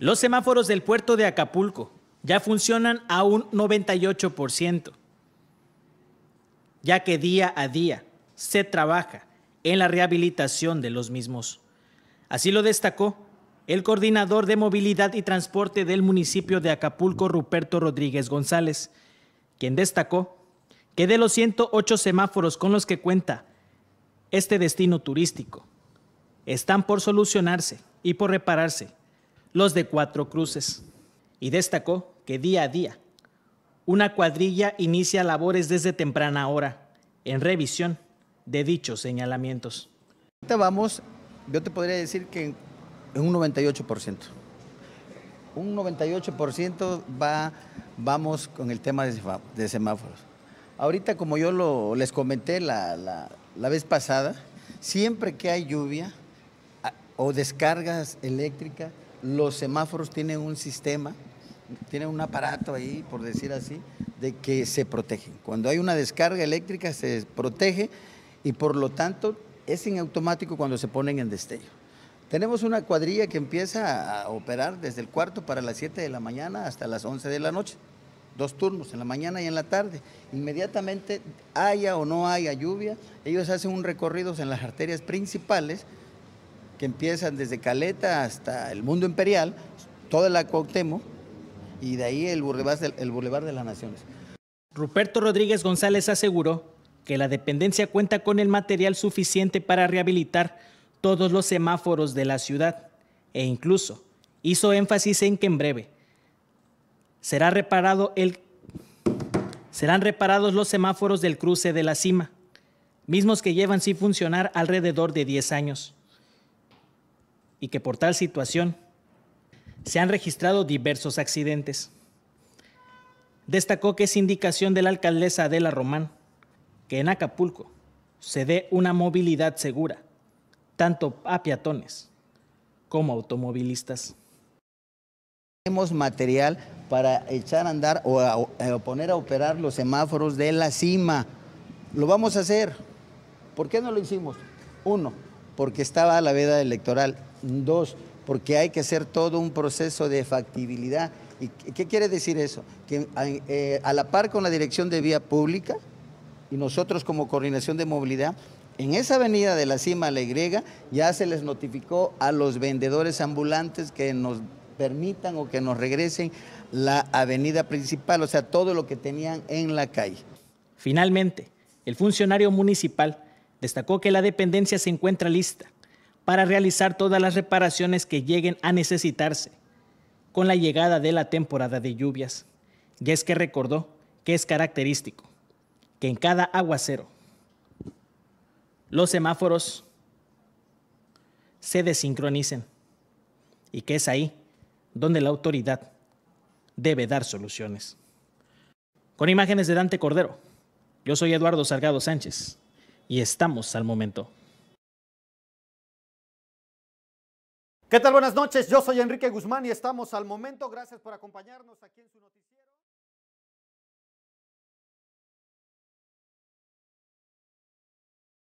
Los semáforos del puerto de Acapulco ya funcionan a un 98%, ya que día a día se trabaja en la rehabilitación de los mismos. Así lo destacó el coordinador de movilidad y transporte del municipio de Acapulco, Ruperto Rodríguez González, quien destacó que de los 108 semáforos con los que cuenta este destino turístico, están por solucionarse y por repararse los de Cuatro Cruces, y destacó que día a día una cuadrilla inicia labores desde temprana hora en revisión de dichos señalamientos. Ahorita vamos, yo te podría decir que en un 98%. Un 98% va, vamos con el tema de semáforos. Ahorita, como yo les comenté la vez pasada, siempre que hay lluvia o descargas eléctricas, los semáforos tienen un sistema, tienen un aparato ahí, por decir así, de que se protegen. Cuando hay una descarga eléctrica se protege y por lo tanto es en automático cuando se ponen en destello. Tenemos una cuadrilla que empieza a operar desde el cuarto para las 7 de la mañana hasta las 11 de la noche. Dos turnos, en la mañana y en la tarde. Inmediatamente, haya o no haya lluvia, ellos hacen un recorrido en las arterias principales que empiezan desde Caleta hasta el mundo imperial, toda la Cuauhtémoc, y de ahí el Boulevard de, las Naciones. Ruperto Rodríguez González aseguró que la dependencia cuenta con el material suficiente para rehabilitar todos los semáforos de la ciudad e incluso hizo énfasis en que en breve será reparado el, serán reparados los semáforos del cruce de la cima, mismos que llevan sin funcionar alrededor de 10 años y que por tal situación se han registrado diversos accidentes. Destacó que es indicación de la alcaldesa Adela Román que en Acapulco se dé una movilidad segura, tanto a peatones como automovilistas. Tenemos material para echar a andar o, poner a operar los semáforos de la cima. Lo vamos a hacer. ¿Por qué no lo hicimos? Uno, porque estaba la veda electoral Dos, porque hay que hacer todo un proceso de factibilidad. ¿Y qué quiere decir eso? Que eh, a la par con la Dirección de Vía Pública y nosotros como Coordinación de Movilidad, en esa avenida de la Cima a la Y ya se les notificó a los vendedores ambulantes que nos permitan o que nos regresen la avenida principal, o sea, todo lo que tenían en la calle. Finalmente, el funcionario municipal destacó que la dependencia se encuentra lista para realizar todas las reparaciones que lleguen a necesitarse con la llegada de la temporada de lluvias. Y es que recordó que es característico que en cada aguacero los semáforos se desincronicen y que es ahí donde la autoridad debe dar soluciones. Con imágenes de Dante Cordero, yo soy Eduardo Salgado Sánchez y estamos al momento. ¿Qué tal? Buenas noches. Yo soy Enrique Guzmán y estamos al momento. Gracias por acompañarnos aquí en su noticia.